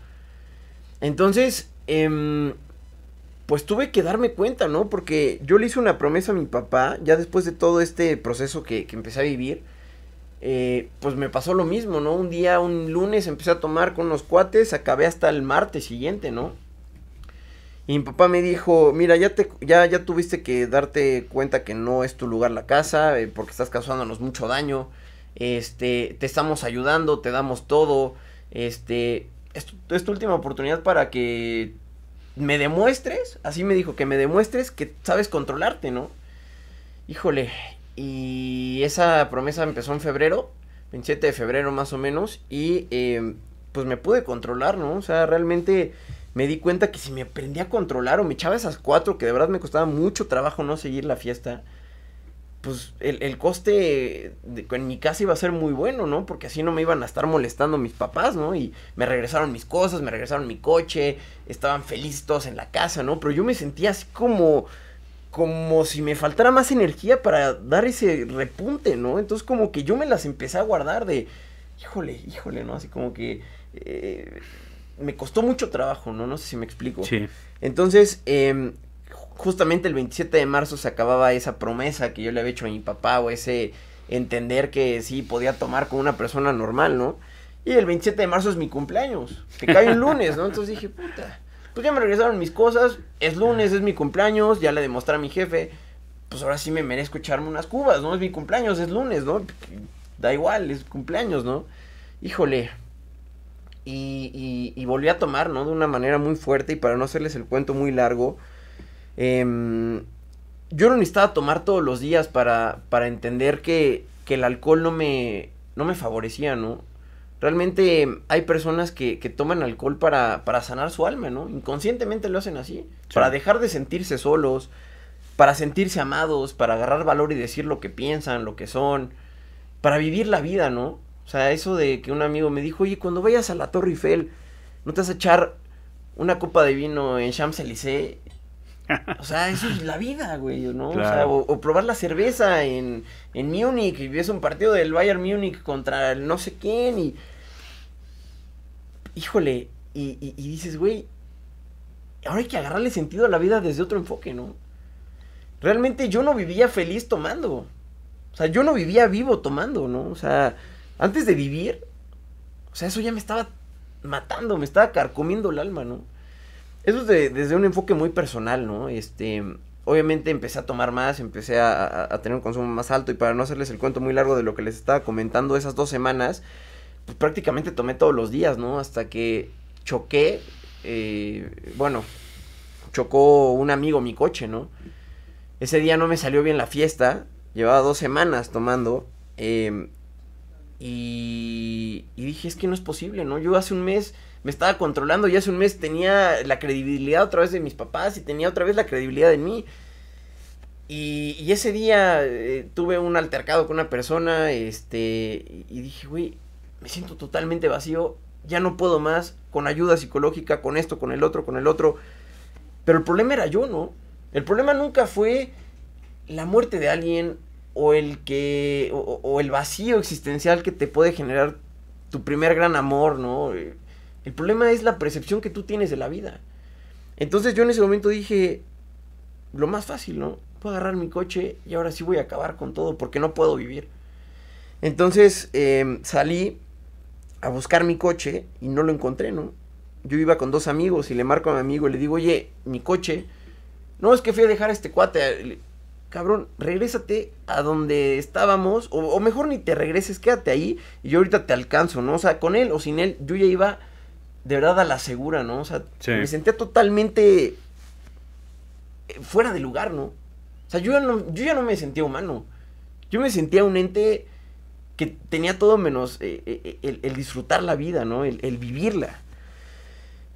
Entonces, em, pues tuve que darme cuenta, ¿no? Porque yo le hice una promesa a mi papá, ya después de todo este proceso que, que empecé a vivir, eh, pues me pasó lo mismo, ¿no? Un día, un lunes, empecé a tomar con los cuates, acabé hasta el martes siguiente, ¿no? Y mi papá me dijo, mira, ya, te, ya, ya tuviste que darte cuenta que no es tu lugar la casa, eh, porque estás causándonos mucho daño, este, te estamos ayudando, te damos todo, este, es tu, última oportunidad para que me demuestres, así me dijo, que me demuestres que sabes controlarte, ¿no? Híjole, y esa promesa empezó en febrero, 27 de febrero más o menos, y em, pues me pude controlar, ¿no? O sea, realmente me di cuenta que si me aprendí a controlar o me echaba esas cuatro, que de verdad me costaba mucho trabajo no seguir la fiesta, pues el, coste en mi casa iba a ser muy bueno, ¿no? Porque así no me iban a estar molestando mis papás, ¿no? Y me regresaron mis cosas, me regresaron mi coche, estaban felices todos en la casa, ¿no? Pero yo me sentía así como, como si me faltara más energía para dar ese repunte, ¿no? Entonces como que yo me las empecé a guardar de, híjole, híjole, ¿no? Así como que eh, me costó mucho trabajo, ¿no? No sé si me explico. Sí. Entonces, em, justamente el 27 de marzo se acababa esa promesa que yo le había hecho a mi papá o ese entender que sí podía tomar con una persona normal, ¿no? Y el 27 de marzo es mi cumpleaños, que cae un lunes, ¿no? Entonces dije, puta, pues ya me regresaron mis cosas, es lunes, es mi cumpleaños, ya le demostré a mi jefe, pues ahora sí me merezco echarme unas cubas, ¿no? Es mi cumpleaños, es lunes, ¿no? Da igual, es cumpleaños, ¿no? Híjole. Y, y, y volví a tomar, ¿no? De una manera muy fuerte y para no hacerles el cuento muy largo, Em, yo lo necesitaba tomar todos los días para, para entender que, el alcohol no me, no me favorecía, ¿no? Realmente hay personas que, que toman alcohol para, para, sanar su alma, ¿no? Inconscientemente lo hacen así, para dejar de sentirse solos, para sentirse amados, para agarrar valor y decir lo que piensan, lo que son, para vivir la vida, ¿no? O sea, eso de que un amigo me dijo, oye, cuando vayas a la Torre Eiffel, ¿no te vas a echar una copa de vino en Champs-Élysées? O sea, eso es la vida, güey, ¿no? O, sea, o, probar la cerveza en, en Múnich y ves un partido del Bayern Múnich contra el no sé quién y... Híjole, y dices, güey, ahora hay que agarrarle sentido a la vida desde otro enfoque, ¿no? Realmente yo no vivía feliz tomando. O sea, yo no vivía vivo tomando, ¿no? O sea, antes de vivir, o sea, eso ya me estaba matando, me estaba carcomiendo el alma, ¿no? Eso es desde un enfoque muy personal, ¿no? Este, obviamente empecé a tomar más, empecé a, tener un consumo más alto y para no hacerles el cuento muy largo de lo que les estaba comentando esas dos semanas, pues prácticamente tomé todos los días, ¿no? Hasta que choqué, eh, bueno, chocó un amigo mi coche, ¿no? Ese día no me salió bien la fiesta, llevaba dos semanas tomando eh, y, y dije, es que no es posible, ¿no? Yo hace un mes me estaba controlando y hace un mes tenía la credibilidad otra vez de mis papás y tenía otra vez la credibilidad de mí. Y, ese día eh, tuve un altercado con una persona, este, y dije, güey, me siento totalmente vacío, ya no puedo más, con ayuda psicológica, con esto, con el otro, con el otro. Pero el problema era yo, ¿no? El problema nunca fue la muerte de alguien o el que o el vacío existencial que te puede generar tu primer gran amor, ¿no? El problema es la percepción que tú tienes de la vida. Entonces yo en ese momento dije, lo más fácil, ¿no? Puedo agarrar mi coche y ahora sí voy a acabar con todo porque no puedo vivir. Entonces em, salí a buscar mi coche y no lo encontré, ¿no? Yo iba con dos amigos y le marco a mi amigo y le digo, oye, mi coche. No, es que fui a dejar a este cuate. Cabrón, regrésate a donde estábamos. O, o mejor ni te regreses, quédate ahí. Y yo ahorita te alcanzo, ¿no? O sea, con él o sin él, yo ya iba de verdad a la segura, ¿no? O sea, me sentía totalmente eh, fuera de lugar, ¿no? O sea, yo ya no, me sentía humano. Yo me sentía un ente que tenía todo menos eh, eh, el, disfrutar la vida, ¿no? El, vivirla.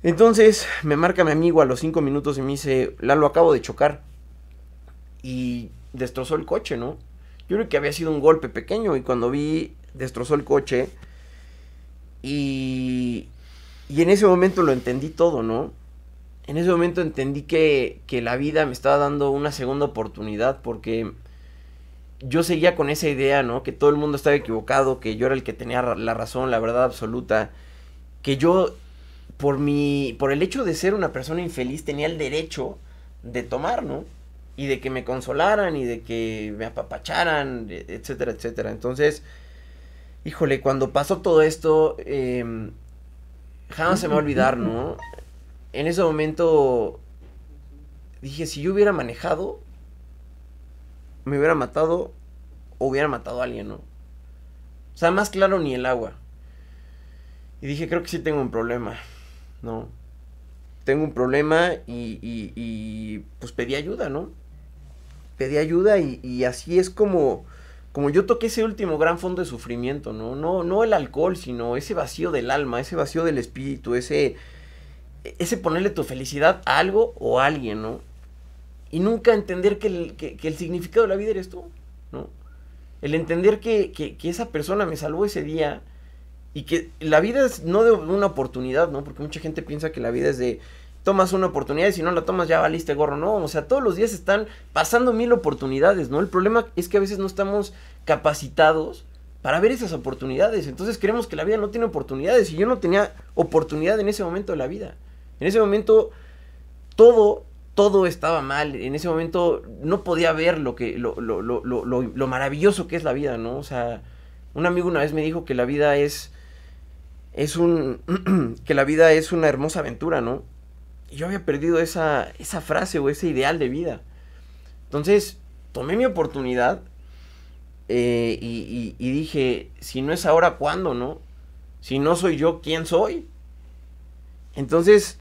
Entonces me marca mi amigo a los cinco minutos y me dice, Lalo, acabo de chocar. Y destrozó el coche, ¿no? Yo creo que había sido un golpe pequeño y cuando vi, destrozó el coche y y en ese momento lo entendí todo, ¿no? En ese momento entendí que, que la vida me estaba dando una segunda oportunidad porque yo seguía con esa idea, ¿no? Que todo el mundo estaba equivocado, que yo era el que tenía la razón, la verdad absoluta, que yo por mi por el hecho de ser una persona infeliz tenía el derecho de tomar, ¿no? Y de que me consolaran y de que me apapacharan, e-, etcétera, etcétera. Entonces, híjole, cuando pasó todo esto, em, jamás se me va a olvidar, ¿no? En ese momento dije, si yo hubiera manejado, me hubiera matado o hubiera matado a alguien, ¿no? O sea, más claro ni el agua. Y dije, creo que sí tengo un problema, ¿no? Tengo un problema y, pues pedí ayuda, ¿no? Pedí ayuda y así es como como yo toqué ese último gran fondo de sufrimiento, ¿no? No, no el alcohol, sino ese vacío del alma, ese vacío del espíritu, ese, ese ponerle tu felicidad a algo o a alguien, ¿no? Y nunca entender que el, significado de la vida eres tú, ¿no? El entender que, que esa persona me salvó ese día y que la vida es no de una oportunidad, ¿no? Porque mucha gente piensa que la vida es de tomas una oportunidad y si no la tomas ya valiste gorro, ¿no? O sea, todos los días están pasando mil oportunidades, ¿no? El problema es que a veces no estamos capacitados para ver esas oportunidades. Entonces creemos que la vida no tiene oportunidades y yo no tenía oportunidad en ese momento de la vida. En ese momento todo, todo estaba mal. En ese momento no podía ver lo que, lo, lo maravilloso que es la vida, ¿no? O sea, un amigo una vez me dijo que la vida es, es un, que la vida es una hermosa aventura, ¿no? yo había perdido esa, frase o ese ideal de vida. Entonces, tomé mi oportunidad eh, y, dije, si no es ahora, ¿cuándo, no? Si no soy yo, ¿quién soy? Entonces,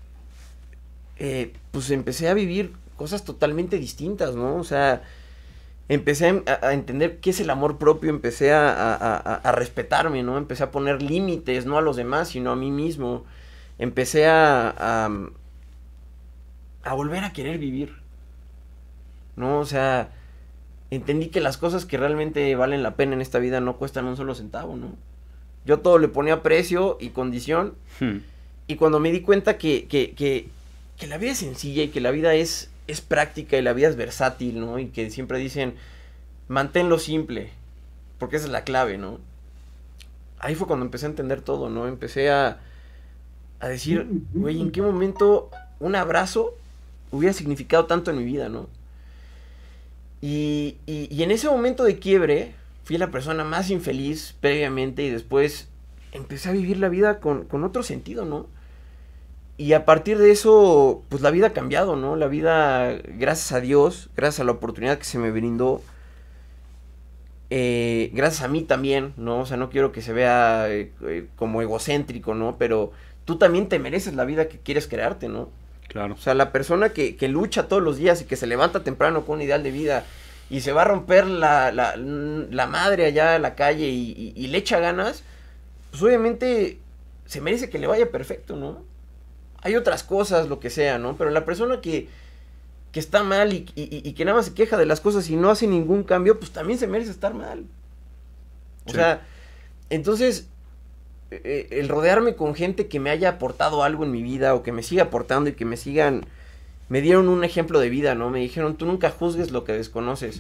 eh, pues empecé a vivir cosas totalmente distintas, ¿no? O sea, empecé a, em, entender qué es el amor propio, empecé a, a, respetarme, ¿no? Empecé a poner límites, no a los demás, sino a mí mismo. Empecé a a volver a querer vivir. No, o sea, entendí que las cosas que realmente valen la pena en esta vida no cuestan un solo centavo, ¿no? Yo todo le ponía precio y condición. Hmm. Y cuando me di cuenta que, que, que, la vida es sencilla y que la vida es, es práctica y la vida es versátil, ¿no? Y que siempre dicen, manténlo simple, porque esa es la clave, ¿no? Ahí fue cuando empecé a entender todo, ¿no? Empecé a, a decir, güey, ¿en qué momento un abrazo hubiera significado tanto en mi vida, ¿no? Y, en ese momento de quiebre, fui la persona más infeliz previamente y después empecé a vivir la vida con, otro sentido, ¿no? Y a partir de eso, pues la vida ha cambiado, ¿no? La vida, gracias a Dios, gracias a la oportunidad que se me brindó, eh, gracias a mí también, ¿no? O sea, no quiero que se vea eh, como egocéntrico, ¿no? Pero tú también te mereces la vida que quieres crearte, ¿no? Claro. O sea, la persona que, lucha todos los días y que se levanta temprano con un ideal de vida y se va a romper la, madre allá en la calle y, le echa ganas, pues obviamente se merece que le vaya perfecto, ¿no? Hay otras cosas, lo que sea, ¿no? Pero la persona que, está mal y, que nada más se queja de las cosas y no hace ningún cambio, pues también se merece estar mal. O sea, entonces eh, el rodearme con gente que me haya aportado algo en mi vida o que me siga aportando y que me sigan me dieron un ejemplo de vida, ¿no? Me dijeron, tú nunca juzgues lo que desconoces.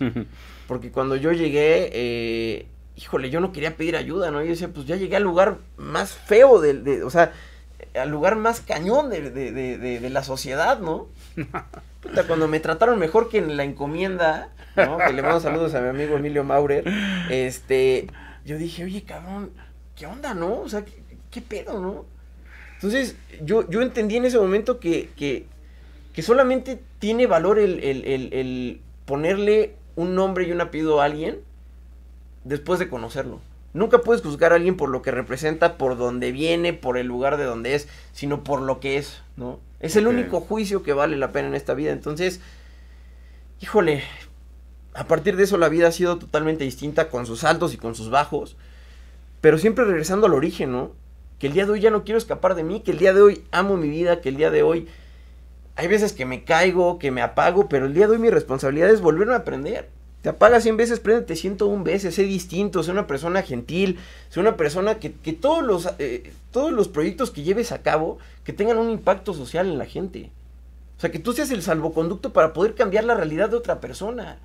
Porque cuando yo llegué, eh, híjole, yo no quería pedir ayuda, ¿no? Yo decía, pues ya llegué al lugar más feo del de o sea, al lugar más cañón de, de, de la sociedad, ¿no? Puta, cuando me trataron mejor que en la encomienda, ¿no? Que le mando saludos a mi amigo Emilio Maurer, este, yo dije, oye, cabrón, ¿qué onda, no? O sea, ¿qué, pedo, no? Entonces, yo, yo entendí en ese momento que, que, que solamente tiene valor el, el, ponerle un nombre y un apellido a alguien después de conocerlo. Nunca puedes juzgar a alguien por lo que representa, por donde viene, por el lugar de donde es, sino por lo que es, ¿no? Es el único juicio que vale la pena en esta vida. Entonces, híjole, a partir de eso la vida ha sido totalmente distinta con sus altos y con sus bajos. Pero siempre regresando al origen, ¿no? Que el día de hoy ya no quiero escapar de mí, que el día de hoy amo mi vida, que el día de hoy hay veces que me caigo, que me apago, pero el día de hoy mi responsabilidad es volverme a aprender. Te apagas 100 veces, siento 101 veces, sé distinto, sé una persona gentil, sé una persona que, todos, los, eh, todos los proyectos que lleves a cabo, que tengan un impacto social en la gente. O sea, que tú seas el salvoconducto para poder cambiar la realidad de otra persona.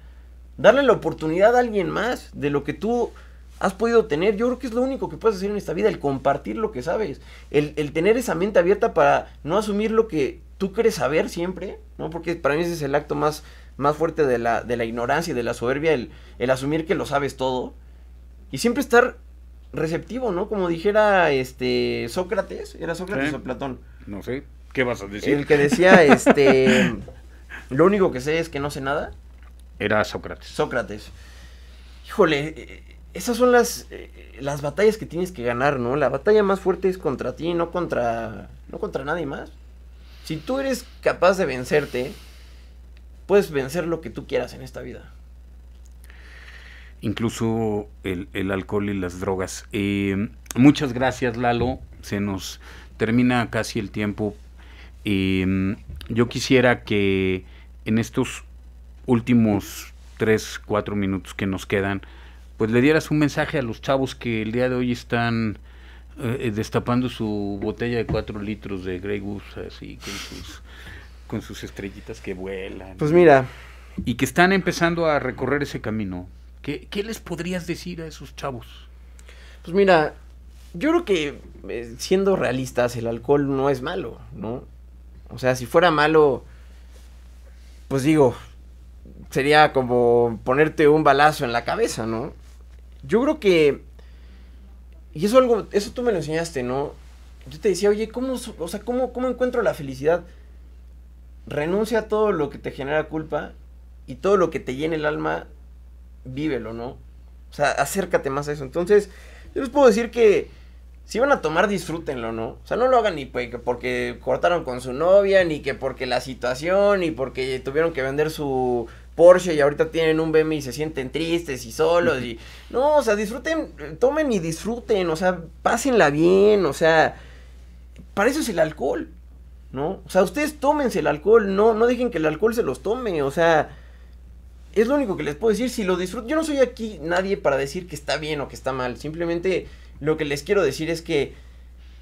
Darle la oportunidad a alguien más de lo que tú has podido tener. Yo creo que es lo único que puedes hacer en esta vida, el compartir lo que sabes, el, tener esa mente abierta para no asumir lo que tú quieres saber siempre, ¿no? Porque para mí ese es el acto más, más fuerte de la, de la ignorancia y de la soberbia, el, asumir que lo sabes todo. Y siempre estar receptivo, ¿no? Como dijera este Sócrates, ¿era Sócrates o Platón? No sé, ¿qué vas a decir? El que decía, este, lo único que sé es que no sé nada. Era Sócrates. Sócrates. Híjole, eh, esas son las, eh, las batallas que tienes que ganar, ¿no? La batalla más fuerte es contra ti, no contra, no contra nadie más. Si tú eres capaz de vencerte, puedes vencer lo que tú quieras en esta vida. Incluso el, alcohol y las drogas. Eh, muchas gracias, Lalo. Se nos termina casi el tiempo. Em, yo quisiera que en estos últimos 3, 4 minutos que nos quedan, pues le dieras un mensaje a los chavos que el día de hoy están eh, eh, destapando su botella de 4 litros de Grey Goose, así, con sus, estrellitas que vuelan. Pues mira. Y que están empezando a recorrer ese camino. ¿Qué, les podrías decir a esos chavos? Pues mira, yo creo que eh, siendo realistas, el alcohol no es malo, ¿no? O sea, si fuera malo, pues digo, sería como ponerte un balazo en la cabeza, ¿no? Yo creo que. Y eso algo. Eso tú me lo enseñaste, ¿no? Yo te decía, oye, ¿cómo, o sea, cómo, cómo encuentro la felicidad? Renuncia a todo lo que te genera culpa y todo lo que te llene el alma, vívelo, ¿no? O sea, acércate más a eso. Entonces, yo les puedo decir que si van a tomar, disfrútenlo, ¿no? O sea, no lo hagan ni porque cortaron con su novia, ni que porque la situación, ni porque tuvieron que vender su Porsche y ahorita tienen un BMW y se sienten tristes y solos y no, o sea, disfruten, tomen y disfruten, o sea, pásenla bien, o sea, para eso es el alcohol, ¿no? O sea, ustedes tómense el alcohol, no no dejen que el alcohol se los tome, o sea, es lo único que les puedo decir, si lo disfruten... yo no soy aquí nadie para decir que está bien o que está mal, simplemente lo que les quiero decir es que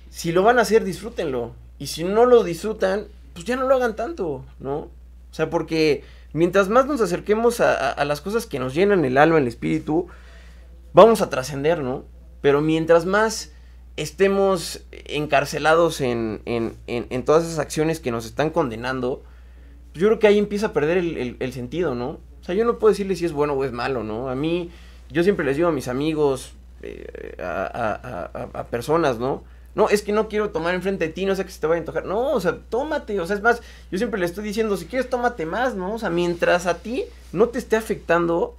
si lo van a hacer, disfrútenlo, y si no lo disfrutan, pues ya no lo hagan tanto, ¿no? O sea, porque Mientras más nos acerquemos a, las cosas que nos llenan el alma, el espíritu, vamos a trascender, ¿no? Pero mientras más estemos encarcelados en, todas esas acciones que nos están condenando, yo creo que ahí empieza a perder el, sentido, ¿no? O sea, yo no puedo decirle si es bueno o es malo, ¿no? A mí, yo siempre les digo a mis amigos, eh, a, personas, ¿no? no, es que no quiero tomar enfrente de ti, no sé que se te va a antojar. No, o sea, tómate, o sea, es más, yo siempre le estoy diciendo, si quieres, tómate más, ¿no? O sea, mientras a ti no te esté afectando,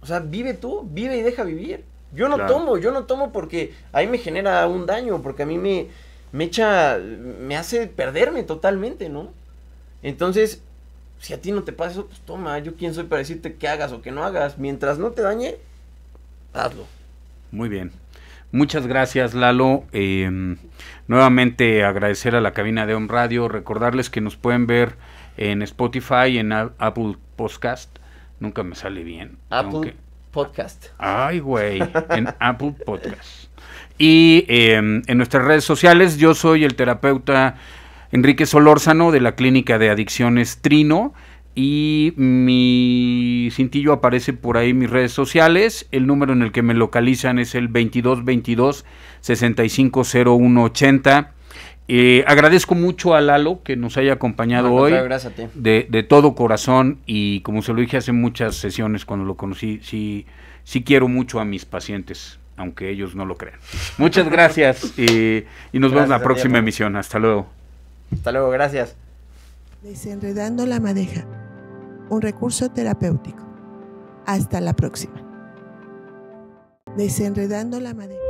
o sea, vive tú, vive y deja vivir. Yo no tomo, yo no tomo porque ahí me genera un daño, porque a mí me, echa, me hace perderme totalmente, ¿no? Entonces, si a ti no te pasa eso, pues toma, yo quién soy para decirte qué hagas o que no hagas. Mientras no te dañe, hazlo. Muy bien. Muchas gracias, Lalo. Em, nuevamente agradecer a la cabina de OM Radio. Recordarles que nos pueden ver en Spotify, en Apple Podcast. Nunca me sale bien. Apple Podcast. Ay, güey. En Apple Podcast. Y em, en nuestras redes sociales, yo soy el terapeuta Enrique Solórzano de la Clínica de Adicciones Trino y mi cintillo aparece por ahí en mis redes sociales. El número en el que me localizan es el 2222 650180. Eh, agradezco mucho a Lalo que nos haya acompañado hoy. De, todo corazón y como se lo dije hace muchas sesiones cuando lo conocí, sí, sí quiero mucho a mis pacientes, aunque ellos no lo crean. Muchas gracias eh, y nos vemos en la próxima emisión. Hasta luego. Hasta luego, gracias. Desenredando la madeja, un recurso terapéutico. Hasta la próxima. Desenredando la madeja.